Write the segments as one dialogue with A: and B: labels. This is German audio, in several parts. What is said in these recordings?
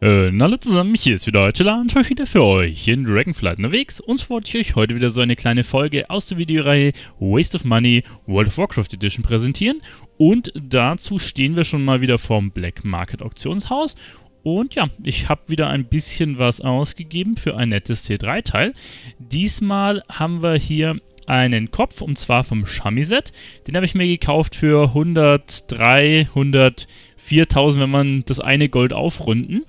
A: Äh, hallo zusammen, hier ist wieder Chilla und heute wieder für euch in Dragonflight unterwegs und zwar wollte ich euch heute wieder so eine kleine Folge aus der Videoreihe Waste of Money World of Warcraft Edition präsentieren und dazu stehen wir schon mal wieder vorm Black Market Auktionshaus und ja, ich habe wieder ein bisschen was ausgegeben für ein nettes t 3 teil Diesmal haben wir hier einen Kopf und zwar vom Shamiset. Den habe ich mir gekauft für 103, 104.000, wenn man das eine Gold aufrunden.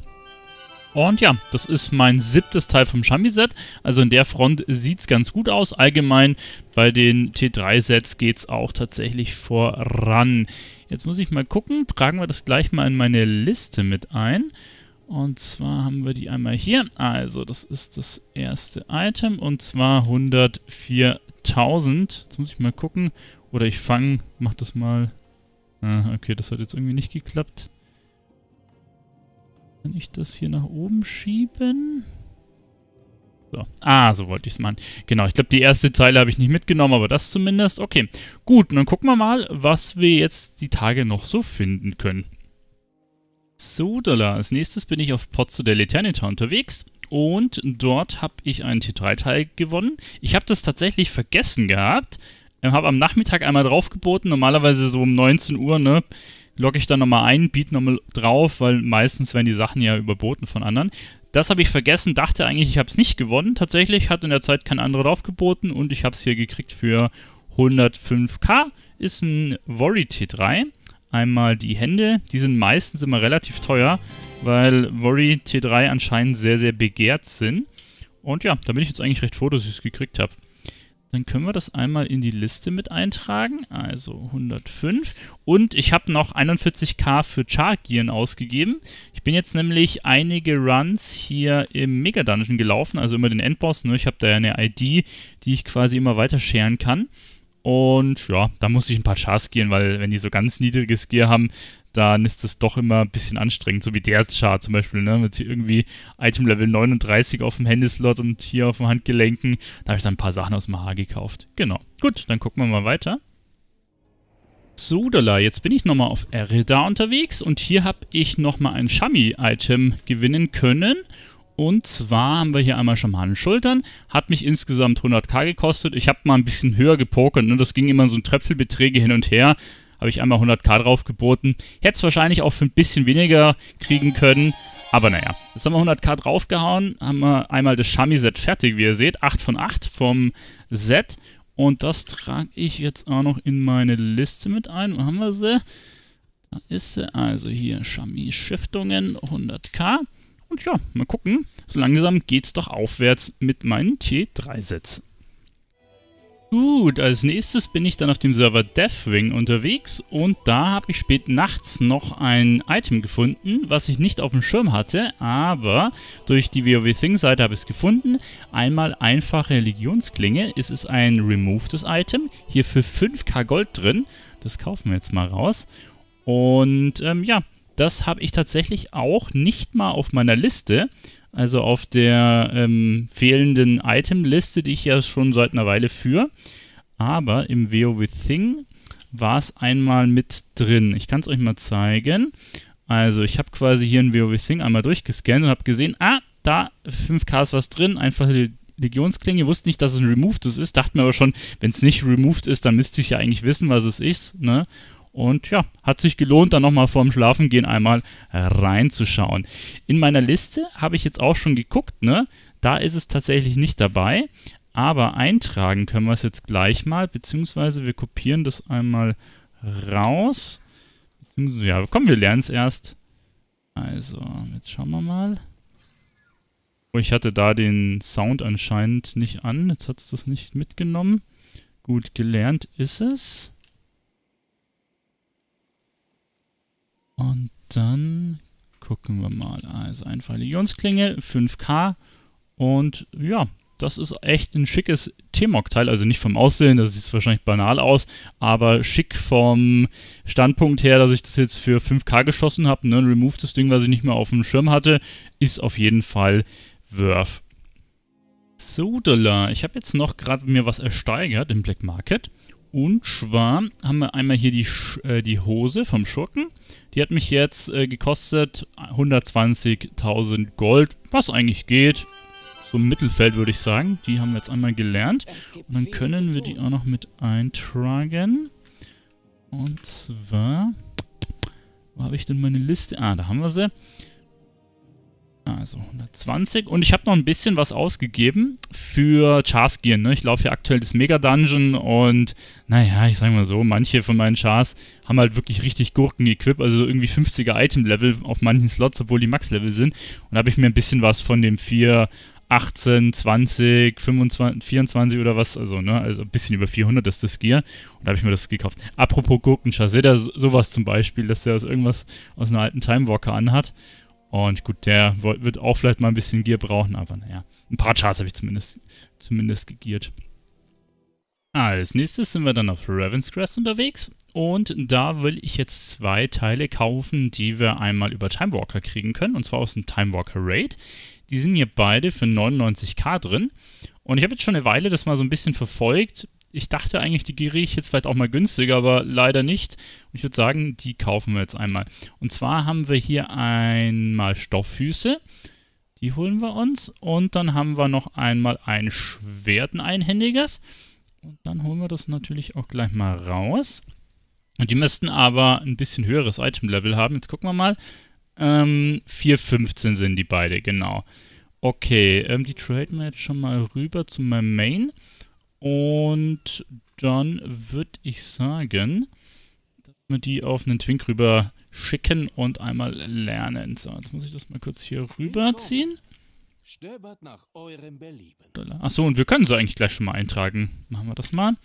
A: Und ja, das ist mein siebtes Teil vom Shami-Set. Also in der Front sieht es ganz gut aus. Allgemein bei den T3-Sets geht es auch tatsächlich voran. Jetzt muss ich mal gucken. Tragen wir das gleich mal in meine Liste mit ein. Und zwar haben wir die einmal hier. Also das ist das erste Item und zwar 104.000. Jetzt muss ich mal gucken. Oder ich fange, mach das mal. Ah, okay, das hat jetzt irgendwie nicht geklappt. Kann ich das hier nach oben schieben? So. Ah, so wollte ich es machen. Genau, ich glaube, die erste Zeile habe ich nicht mitgenommen, aber das zumindest. Okay, gut, dann gucken wir mal, was wir jetzt die Tage noch so finden können. So, Dollar. Als nächstes bin ich auf Pozzo del Eternita unterwegs und dort habe ich einen T3-Teil gewonnen. Ich habe das tatsächlich vergessen gehabt. Ähm, habe am Nachmittag einmal draufgeboten, normalerweise so um 19 Uhr, ne, logge ich dann nochmal ein, biete nochmal drauf, weil meistens werden die Sachen ja überboten von anderen. Das habe ich vergessen, dachte eigentlich, ich habe es nicht gewonnen. Tatsächlich hat in der Zeit kein anderer draufgeboten und ich habe es hier gekriegt für 105k. Ist ein Worry T3. Einmal die Hände, die sind meistens immer relativ teuer, weil Worry T3 anscheinend sehr, sehr begehrt sind. Und ja, da bin ich jetzt eigentlich recht froh, dass ich es gekriegt habe. Dann können wir das einmal in die Liste mit eintragen. Also 105. Und ich habe noch 41k für Chargieren ausgegeben. Ich bin jetzt nämlich einige Runs hier im Mega Dungeon gelaufen, also immer den Endboss. Ne? Ich habe da ja eine ID, die ich quasi immer weiter scheren kann. Und ja, da musste ich ein paar Chars gehen, weil wenn die so ganz niedriges Gear haben, dann ist das doch immer ein bisschen anstrengend. So wie der Char zum Beispiel, ne? Mit irgendwie Item Level 39 auf dem Handyslot und hier auf dem Handgelenken. Da habe ich dann ein paar Sachen aus dem Haar gekauft. Genau. Gut, dann gucken wir mal weiter. Sudala, jetzt bin ich nochmal auf Erida unterwegs und hier habe ich nochmal ein Shami-Item gewinnen können. Und zwar haben wir hier einmal Schamanen Schultern. Hat mich insgesamt 100k gekostet. Ich habe mal ein bisschen höher gepokert. Ne? Das ging immer so ein Tröpfelbeträge hin und her. Habe ich einmal 100k drauf geboten. Hätte es wahrscheinlich auch für ein bisschen weniger kriegen können. Aber naja, jetzt haben wir 100k draufgehauen, haben wir einmal das Shami-Set fertig, wie ihr seht. 8 von 8 vom Set. Und das trage ich jetzt auch noch in meine Liste mit ein. Wo haben wir sie? Da ist sie. Also hier Shami-Stiftungen, 100k. Und ja, mal gucken. So langsam geht's doch aufwärts mit meinen T3-Sets. Gut, als nächstes bin ich dann auf dem Server Deathwing unterwegs und da habe ich spät nachts noch ein Item gefunden, was ich nicht auf dem Schirm hatte, aber durch die WoW Thing Seite habe ich es gefunden. Einmal einfache Legionsklinge, es ist ein removedes Item, hier für 5k Gold drin, das kaufen wir jetzt mal raus. Und ähm, ja, das habe ich tatsächlich auch nicht mal auf meiner Liste, also auf der ähm, fehlenden Item-Liste, die ich ja schon seit einer Weile führe. Aber im WoW Thing war es einmal mit drin. Ich kann es euch mal zeigen. Also ich habe quasi hier ein WoW Thing einmal durchgescannt und habe gesehen, ah, da 5K ist was drin, einfache Legionsklinge, wusste nicht, dass es ein Removed ist, dachte mir aber schon, wenn es nicht Removed ist, dann müsste ich ja eigentlich wissen, was es ist, ne? Und ja, hat sich gelohnt, dann nochmal vorm Schlafengehen einmal reinzuschauen. In meiner Liste habe ich jetzt auch schon geguckt, ne? Da ist es tatsächlich nicht dabei. Aber eintragen können wir es jetzt gleich mal, beziehungsweise wir kopieren das einmal raus. Beziehungsweise, ja, komm, wir lernen es erst. Also, jetzt schauen wir mal. Oh, ich hatte da den Sound anscheinend nicht an. Jetzt hat es das nicht mitgenommen. Gut, gelernt ist es. Und dann gucken wir mal. Also einfach Legionsklinge, 5K. Und ja, das ist echt ein schickes T-Mog-Teil. Also nicht vom Aussehen, das sieht wahrscheinlich banal aus, aber schick vom Standpunkt her, dass ich das jetzt für 5K geschossen habe. Ne? Remove das Ding, was ich nicht mehr auf dem Schirm hatte, ist auf jeden Fall Wurf. So, Dollar. Ich habe jetzt noch gerade mir was ersteigert im Black Market. Und zwar haben wir einmal hier die, äh, die Hose vom Schurken. Die hat mich jetzt äh, gekostet 120.000 Gold, was eigentlich geht. So im Mittelfeld würde ich sagen. Die haben wir jetzt einmal gelernt. Und dann können wir die auch noch mit eintragen. Und zwar, wo habe ich denn meine Liste? Ah, da haben wir sie. Also 120. Und ich habe noch ein bisschen was ausgegeben für Chars Gear. Ne? Ich laufe ja aktuell das Mega Dungeon und naja, ich sage mal so, manche von meinen Chars haben halt wirklich richtig gurken equipped, also irgendwie 50er Item-Level auf manchen Slots, obwohl die Max-Level sind. Und da habe ich mir ein bisschen was von dem 4 18, 20, 25, 24 oder was, also ne, also ein bisschen über 400 ist das Gear und da habe ich mir das gekauft. Apropos Gurken, seht ihr sowas zum Beispiel, dass der das irgendwas aus einer alten Timewalker anhat und gut, der wird auch vielleicht mal ein bisschen Gier brauchen, aber naja. Ein paar Charts habe ich zumindest, zumindest gegiert. Als nächstes sind wir dann auf Ravenscrest unterwegs und da will ich jetzt zwei Teile kaufen, die wir einmal über Timewalker kriegen können und zwar aus dem Timewalker Raid. Die sind hier beide für 99k drin und ich habe jetzt schon eine Weile das mal so ein bisschen verfolgt, ich dachte eigentlich, die rieche ich jetzt vielleicht auch mal günstiger, aber leider nicht. Und ich würde sagen, die kaufen wir jetzt einmal. Und zwar haben wir hier einmal Stofffüße. Die holen wir uns. Und dann haben wir noch einmal ein Schwert, ein einhändiges. Und dann holen wir das natürlich auch gleich mal raus. Und die müssten aber ein bisschen höheres Item-Level haben. Jetzt gucken wir mal. Ähm, 4,15 sind die beide, genau. Okay, ähm, die traden wir jetzt schon mal rüber zu meinem Main. Und dann würde ich sagen, dass wir die auf einen Twink rüber schicken und einmal lernen. So, jetzt muss ich das mal kurz hier rüberziehen. Stöbert nach eurem Belieben. Achso, und wir können sie eigentlich gleich schon mal eintragen. Machen wir das mal.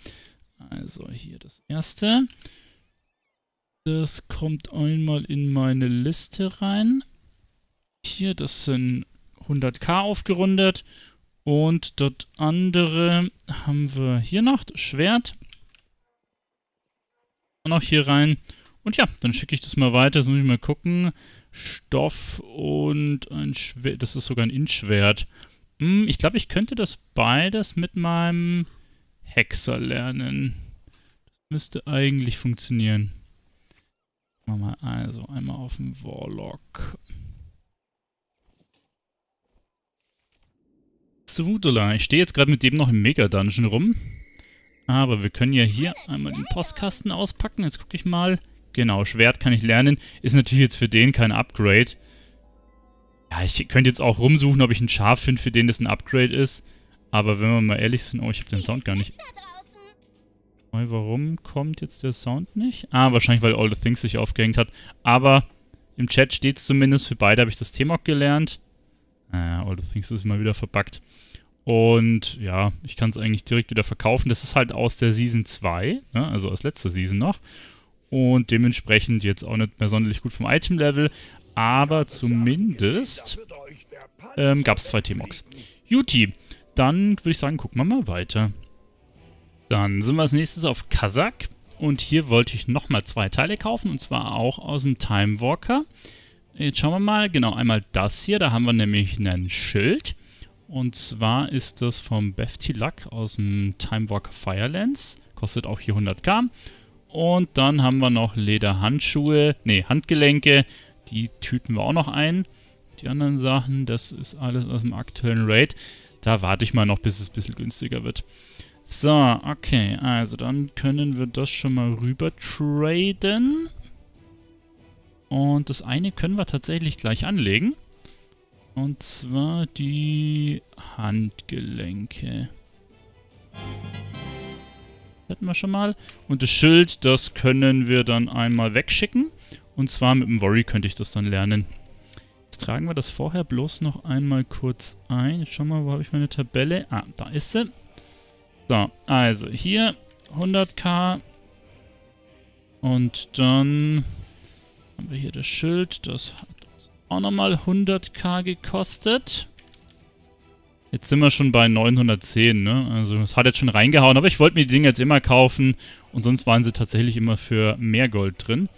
A: Also hier das erste. Das kommt einmal in meine Liste rein. Hier, das sind 100k aufgerundet. Und das andere haben wir hier noch, Schwert. Noch hier rein. Und ja, dann schicke ich das mal weiter. Jetzt muss ich mal gucken. Stoff und ein Schwert. Das ist sogar ein Inschwert. Hm, ich glaube, ich könnte das beides mit meinem Hexer lernen. Das müsste eigentlich funktionieren. mal also einmal auf den Warlock Zudela. Ich stehe jetzt gerade mit dem noch im Mega-Dungeon rum. Aber wir können ja hier einmal den Postkasten auspacken. Jetzt gucke ich mal. Genau, Schwert kann ich lernen. Ist natürlich jetzt für den kein Upgrade. Ja, ich könnte jetzt auch rumsuchen, ob ich ein Schaf finde, für den das ein Upgrade ist. Aber wenn wir mal ehrlich sind... Oh, ich habe den Sound gar nicht... Neu, warum kommt jetzt der Sound nicht? Ah, wahrscheinlich, weil All the Things sich aufgehängt hat. Aber im Chat steht es zumindest, für beide habe ich das Thema mock gelernt. Äh, All the Things ist mal wieder verpackt. Und ja, ich kann es eigentlich direkt wieder verkaufen. Das ist halt aus der Season 2, ne? also aus letzter Season noch. Und dementsprechend jetzt auch nicht mehr sonderlich gut vom Item-Level. Aber zumindest ähm, gab es zwei T-Mox. Juti, dann würde ich sagen, gucken wir mal weiter. Dann sind wir als nächstes auf Kazak. Und hier wollte ich nochmal zwei Teile kaufen. Und zwar auch aus dem Time Walker. Jetzt schauen wir mal, genau, einmal das hier, da haben wir nämlich ein Schild. Und zwar ist das vom Beftilak aus dem Time Walker Firelands. Kostet auch hier 100k. Und dann haben wir noch Lederhandschuhe, Ne, Handgelenke. Die tüten wir auch noch ein. Die anderen Sachen, das ist alles aus dem aktuellen Raid. Da warte ich mal noch, bis es ein bisschen günstiger wird. So, okay, also dann können wir das schon mal rüber traden. Und das eine können wir tatsächlich gleich anlegen. Und zwar die Handgelenke. Hätten wir schon mal. Und das Schild, das können wir dann einmal wegschicken. Und zwar mit dem Worry könnte ich das dann lernen. Jetzt tragen wir das vorher bloß noch einmal kurz ein. schau mal, wo habe ich meine Tabelle? Ah, da ist sie. So, also hier 100k. Und dann haben wir hier das Schild. Das hat uns auch nochmal 100k gekostet. Jetzt sind wir schon bei 910, ne? Also es hat jetzt schon reingehauen, aber ich wollte mir die Dinge jetzt immer kaufen und sonst waren sie tatsächlich immer für mehr Gold drin.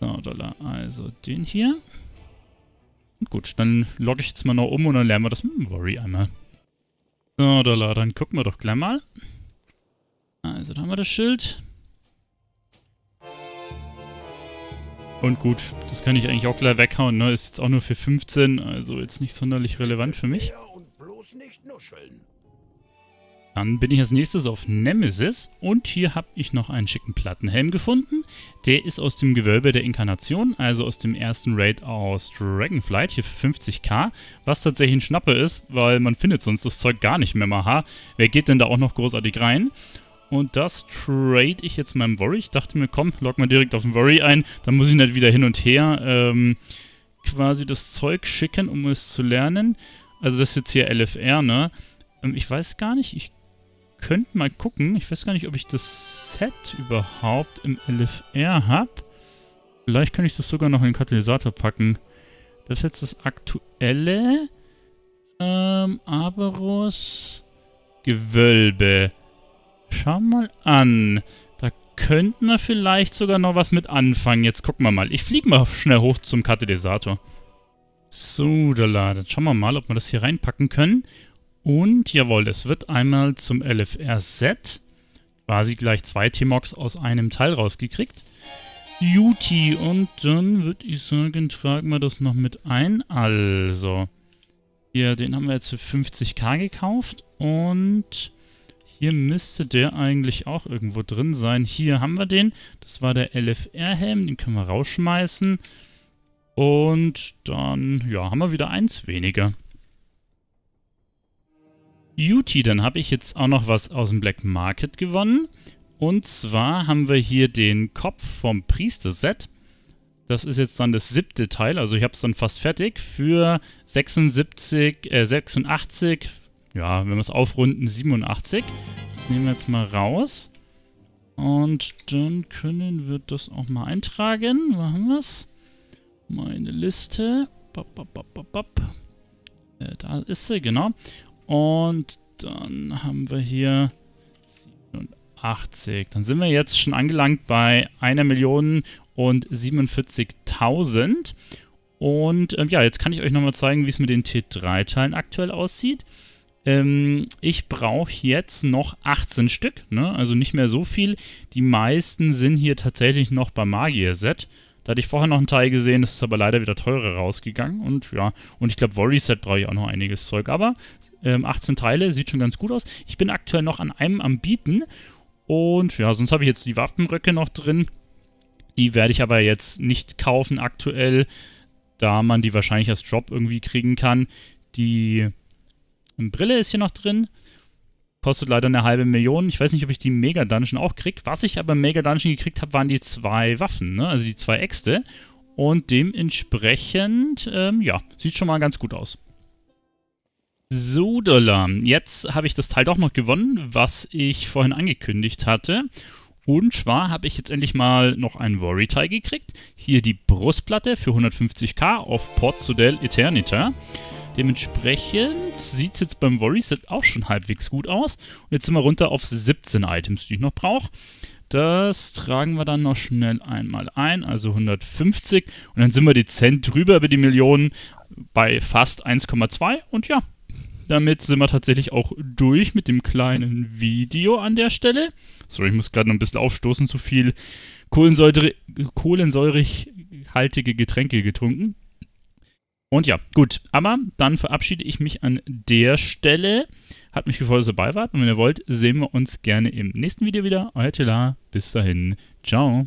A: So, Dollar. Also den hier. Und gut, dann logge ich jetzt mal noch um und dann lernen wir das mit dem Worry einmal. So, Dollar, dann gucken wir doch gleich mal. Also, da haben wir das Schild. Und gut, das kann ich eigentlich auch gleich weghauen, ne? Ist jetzt auch nur für 15, also jetzt nicht sonderlich relevant für mich. Dann bin ich als nächstes auf Nemesis und hier habe ich noch einen schicken Plattenhelm gefunden. Der ist aus dem Gewölbe der Inkarnation, also aus dem ersten Raid aus Dragonflight, hier für 50k, was tatsächlich ein Schnappe ist, weil man findet sonst das Zeug gar nicht mehr mal. wer geht denn da auch noch großartig rein? Und das trade ich jetzt meinem Worry. Ich dachte mir, komm, log mal direkt auf den Worry ein. Dann muss ich nicht wieder hin und her ähm, quasi das Zeug schicken, um es zu lernen. Also das ist jetzt hier LFR, ne? Ähm, ich weiß gar nicht, ich könnte mal gucken. Ich weiß gar nicht, ob ich das Set überhaupt im LFR habe. Vielleicht kann ich das sogar noch in den Katalysator packen. Das ist jetzt das aktuelle ähm, Aberus Gewölbe. Schau mal an. Da könnten wir vielleicht sogar noch was mit anfangen. Jetzt gucken wir mal. Ich fliege mal schnell hoch zum Katalysator. So, da Dann Schauen wir mal, ob wir das hier reinpacken können. Und jawohl, es wird einmal zum LFR-Set. Quasi gleich zwei T-Mox aus einem Teil rausgekriegt. Juti, und dann würde ich sagen, tragen wir das noch mit ein. Also, hier, den haben wir jetzt für 50k gekauft und hier müsste der eigentlich auch irgendwo drin sein. Hier haben wir den. Das war der LFR-Helm. Den können wir rausschmeißen. Und dann, ja, haben wir wieder eins weniger. Beauty, dann habe ich jetzt auch noch was aus dem Black Market gewonnen. Und zwar haben wir hier den Kopf vom Priester-Set. Das ist jetzt dann das siebte Teil, also ich habe es dann fast fertig. Für 76, äh, 86 ja, wenn wir es aufrunden, 87. Das nehmen wir jetzt mal raus. Und dann können wir das auch mal eintragen. Wo haben wir es? Meine Liste. Bop, bop, bop, äh, da ist sie, genau. Und dann haben wir hier 87. Dann sind wir jetzt schon angelangt bei einer Million und 47.000. Und ähm, ja, jetzt kann ich euch nochmal zeigen, wie es mit den T3-Teilen aktuell aussieht. Ähm, ich brauche jetzt noch 18 Stück, ne? also nicht mehr so viel. Die meisten sind hier tatsächlich noch beim Magier-Set. Da hatte ich vorher noch einen Teil gesehen, das ist aber leider wieder teurer rausgegangen. Und ja, und ich glaube, Worry-Set brauche ich auch noch einiges Zeug. Aber ähm, 18 Teile, sieht schon ganz gut aus. Ich bin aktuell noch an einem am Bieten. Und ja, sonst habe ich jetzt die Wappenröcke noch drin. Die werde ich aber jetzt nicht kaufen aktuell, da man die wahrscheinlich als Drop irgendwie kriegen kann. Die und Brille ist hier noch drin. Kostet leider eine halbe Million. Ich weiß nicht, ob ich die Mega Dungeon auch kriege. Was ich aber im Mega Dungeon gekriegt habe, waren die zwei Waffen, ne? also die zwei Äxte. Und dementsprechend, ähm, ja, sieht schon mal ganz gut aus. So, Dollar. Jetzt habe ich das Teil doch noch gewonnen, was ich vorhin angekündigt hatte. Und zwar habe ich jetzt endlich mal noch ein Worry-Teil gekriegt. Hier die Brustplatte für 150k auf Port Sudel Eternita. Dementsprechend sieht es jetzt beim worry Set auch schon halbwegs gut aus. Und jetzt sind wir runter auf 17 Items, die ich noch brauche. Das tragen wir dann noch schnell einmal ein, also 150. Und dann sind wir dezent drüber über die Millionen bei fast 1,2. Und ja, damit sind wir tatsächlich auch durch mit dem kleinen Video an der Stelle. So, ich muss gerade noch ein bisschen aufstoßen, zu viel Kohlensäure, kohlensäurehaltige Getränke getrunken. Und ja, gut. Aber dann verabschiede ich mich an der Stelle. Hat mich gefreut, dass ihr dabei wart. Und wenn ihr wollt, sehen wir uns gerne im nächsten Video wieder. Euer Tela. Bis dahin. Ciao.